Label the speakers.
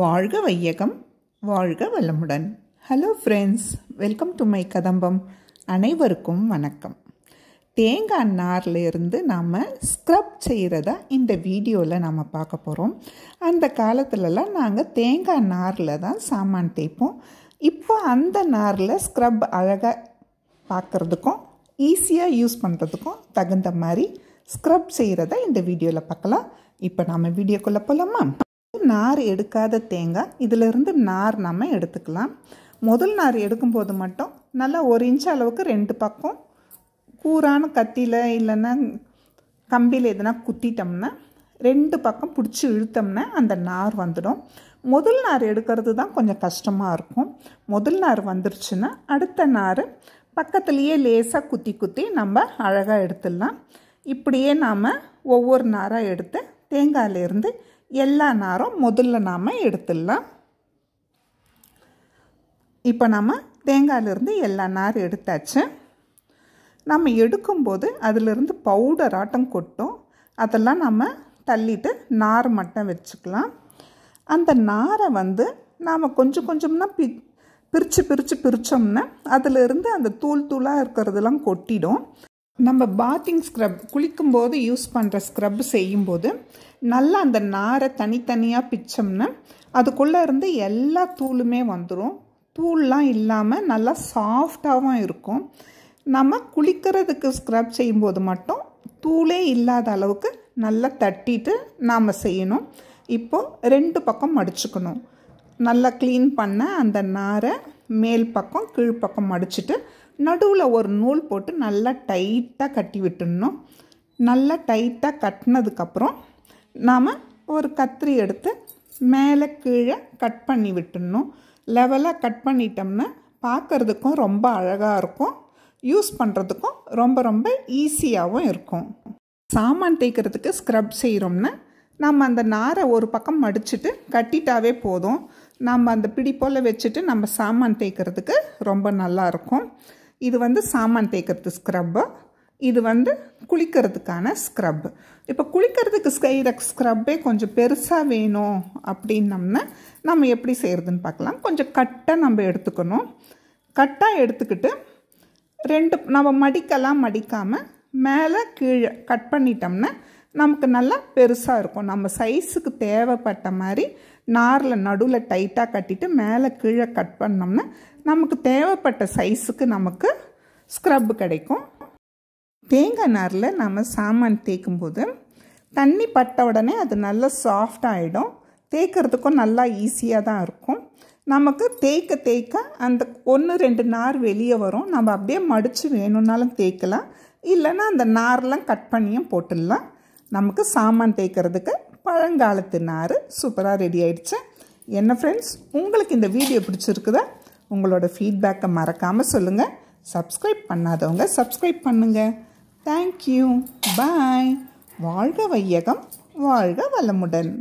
Speaker 1: வாழ்க வையகம் வாழ்க வளமுடன் hello friends welcome to my Kadambam அனைவருக்கும் வணக்கம் தேங்காய் நார்லேருந்து நாம் ஸ்க்ரப் செய்கிறத இந்த வீடியோவில் நாம் பார்க்க போகிறோம் அந்த காலத்துலலாம் நாங்கள் தேங்காய் நாரில் தான் சாமான் தேய்ப்போம் இப்போ அந்த நாரில் ஸ்க்ரப் அழகாக பார்க்குறதுக்கும் ஈஸியாக யூஸ் பண்ணுறதுக்கும் தகுந்த மாதிரி ஸ்க்ரப் செய்கிறத இந்த வீடியோவில் பார்க்கலாம் இப்போ நாம் வீடியோக்குள்ளே போகலாமா நார் எடுக்காத தேங்காய் இதிலிருந்து நார் நம்ம எடுத்துக்கலாம் முதல் நார் எடுக்கும்போது மட்டும் நல்லா ஒரு இன்ச் அளவுக்கு ரெண்டு பக்கம் கூரான கத்தியில் இல்லைன்னா கம்பியில் எதனா குத்திட்டோம்னா ரெண்டு பக்கம் பிடிச்சி இழுத்தோம்னா அந்த நார் வந்துடும் முதல் நார் எடுக்கிறது தான் கொஞ்சம் கஷ்டமாக இருக்கும் முதல் நார் வந்துருச்சுன்னா அடுத்த நார் பக்கத்துலேயே லேசாக குத்தி குத்தி நம்ம அழகாக எடுத்துடலாம் இப்படியே நாம் ஒவ்வொரு நாராக எடுத்து தேங்காயிலேருந்து எல்லா நாரும் முதல்ல நாம் எடுத்துடலாம் இப்போ நம்ம தேங்காயிலிருந்து எல்லா நார் எடுத்தாச்சு நம்ம எடுக்கும்போது அதிலிருந்து பவுடர் ஆட்டம் கொட்டும் அதெல்லாம் நம்ம தள்ளிட்டு நார் மட்டும் வச்சுக்கலாம் அந்த நாரை வந்து நாம் கொஞ்சம் கொஞ்சம்னா பி பிரித்து பிரித்து பிரித்தோம்னா அதிலிருந்து அந்த தூள் தூளாக இருக்கிறதெல்லாம் கொட்டிடும் நம்ம பாத்திங் ஸ்க்ரப் குளிக்கும்போது யூஸ் பண்ணுற ஸ்க்ரப் செய்யும்போது நல்லா அந்த நாரை தனித்தனியாக பிச்சோம்னா அதுக்குள்ளே இருந்து எல்லா தூளுமே வந்துடும் தூள்லாம் இல்லாமல் நல்லா சாஃப்டாகவும் இருக்கும் நம்ம குளிக்கிறதுக்கு ஸ்க்ரப் செய்யும்போது மட்டும் தூளே இல்லாத அளவுக்கு நல்லா தட்டிட்டு நாம் செய்யணும் இப்போது ரெண்டு பக்கம் மடிச்சுக்கணும் நல்லா க்ளீன் பண்ண அந்த நாரை மேல் பக்கம் கீழ்ப்பக்கம் மடிச்சுட்டு நடுவில் ஒரு நூல் போட்டு நல்லா டைட்டாக கட்டி விட்டுடணும் நல்லா டைட்டாக கட்டினதுக்கப்புறம் நாம் ஒரு கத்திரி எடுத்து மேலே கீழே கட் பண்ணி விட்டுடணும் லெவலாக கட் பண்ணிட்டோம்னா பார்க்குறதுக்கும் ரொம்ப அழகாக இருக்கும் யூஸ் பண்ணுறதுக்கும் ரொம்ப ரொம்ப ஈஸியாகவும் இருக்கும் சாமான் தேய்க்கிறதுக்கு ஸ்க்ரப் செய்கிறோம்னா நம்ம அந்த நாரை ஒரு பக்கம் மடிச்சுட்டு கட்டிட்டாவே போதும் நம்ம அந்த பிடி போல் வச்சுட்டு நம்ம சாமான் தேய்க்கிறதுக்கு ரொம்ப நல்லாயிருக்கும் இது வந்து சாமான் தேய்க்கிறது ஸ்க்ரப்பு இது வந்து குளிக்கிறதுக்கான ஸ்க்ரப் இப்போ குளிக்கிறதுக்கு செய்கிற ஸ்க்ரப்பே கொஞ்சம் பெருசாக வேணும் அப்படின்னம்னா நம்ம எப்படி செய்கிறதுன்னு பார்க்கலாம் கொஞ்சம் கட்டாக நம்ம எடுத்துக்கணும் கட்டாக எடுத்துக்கிட்டு ரெண்டு நம்ம மடிக்கலாம் மடிக்காமல் மேலே கீழே கட் பண்ணிட்டோம்னா நமக்கு நல்லா பெருசாக இருக்கும் நம்ம சைஸுக்கு தேவைப்பட்ட மாதிரி நாரில் நடுவில் டைட்டாக கட்டிட்டு மேலே கீழே கட் பண்ணோம்னா நமக்கு தேவைப்பட்ட சைஸுக்கு நமக்கு ஸ்க்ரப் கிடைக்கும் தேங்காய் நாரில் நம்ம சாமான் தேய்க்கும்போது தண்ணி பட்ட உடனே அது நல்லா சாஃப்ட் ஆகிடும் தேய்க்கிறதுக்கும் நல்லா ஈஸியாக தான் இருக்கும் நமக்கு தேய்க்க தேய்க்க அந்த ஒன்று ரெண்டு நார் வெளியே வரும் நம்ம அப்படியே மடித்து வேணும்னாலும் தேய்க்கலாம் இல்லைன்னா அந்த நார்லாம் கட் பண்ணியும் போட்டுடலாம் நமக்கு சாமான் தேய்க்கிறதுக்கு பழங்காலத்து நார் சூப்பராக ரெடி ஆயிடுச்சு என்ன ஃப்ரெண்ட்ஸ் உங்களுக்கு இந்த வீடியோ பிடிச்சிருக்குதா உங்களோட ஃபீட்பேக்கை மறக்காமல் சொல்லுங்கள் சப்ஸ்கிரைப் பண்ணாதவங்க சப்ஸ்கிரைப் பண்ணுங்கள் தேங்க்யூ பாய் வாழ்க வையகம் வாழ்க வளமுடன்